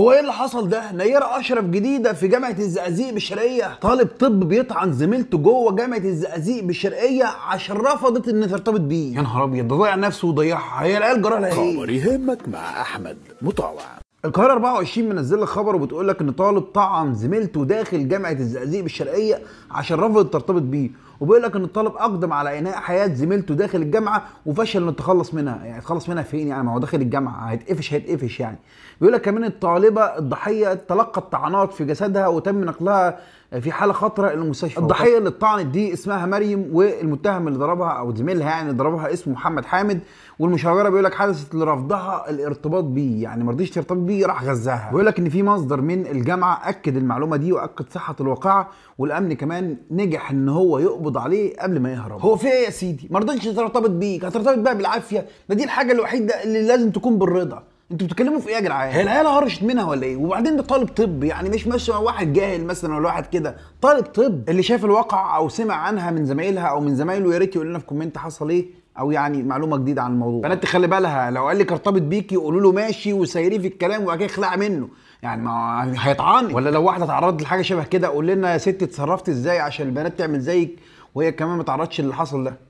هو ايه اللي حصل ده نيره اشرف جديده في جامعه الزقازيق بالشرقيه طالب طب بيطعن زميلته جوه جامعه الزقازيق بالشرقيه عشان رفضت ان ترتبط بيه يا نهار ابيض ضيع نفسه وضيعها هي العيال لها ايه خبر يهمك مع احمد مطاوع القاهره 24 منزله خبر وبتقول لك ان طالب طعن زميلته داخل جامعه الزقازيق بالشرقيه عشان رفضت ترتبط بيه وبيقول لك ان الطالب اقدم على انهاء حياه زميلته داخل الجامعه وفشل انه يتخلص منها يعني يتخلص منها فين يعني ما هو داخل الجامعه هيتقفش هيتقفش يعني بيقول لك كمان الطالبه الضحيه تلقت طعنات في جسدها وتم نقلها في حاله خطره الى المستشفى الضحيه اللي اتطعنت دي اسمها مريم والمتهم اللي ضربها او زميلها يعني ضربها اسمه محمد حامد والمشاوره بيقول لك حدثت لرفضها الارتباط بيه يعني ما رضيش ترتبط الطبي راح غزاها بيقول لك ان في مصدر من الجامعه اكد المعلومه دي واكد صحه الواقعه والامن كمان نجح ان هو يقبض عليه قبل ما يهرب هو في ايه يا سيدي ما رضيتش ترتبط بيك هترتبط بقى بالعافيه ده دي الحاجه الوحيده اللي لازم تكون بالرضا انتوا بتتكلموا في ايه يا جدعان؟ هي العيال هرشت منها ولا ايه؟ وبعدين ده طالب طب يعني مش ماشي واحد جاهل مثلا ولا واحد كده، طالب طب اللي شاف الواقع او سمع عنها من زمايلها او من زمايله يا ريت يقول لنا في كومنت حصل ايه او يعني معلومه جديده عن الموضوع بنات تخلي بالها لو قال لك ارتبط بيكي قولوا له ماشي وسيريه في الكلام وبعد كده اخلعي منه يعني ما هيطعن ولا لو واحده اتعرضت لحاجه شبه كده قول لنا يا ست اتصرفت ازاي عشان البنات تعمل زيك وهي كمان ما تعرضش اللي حصل ده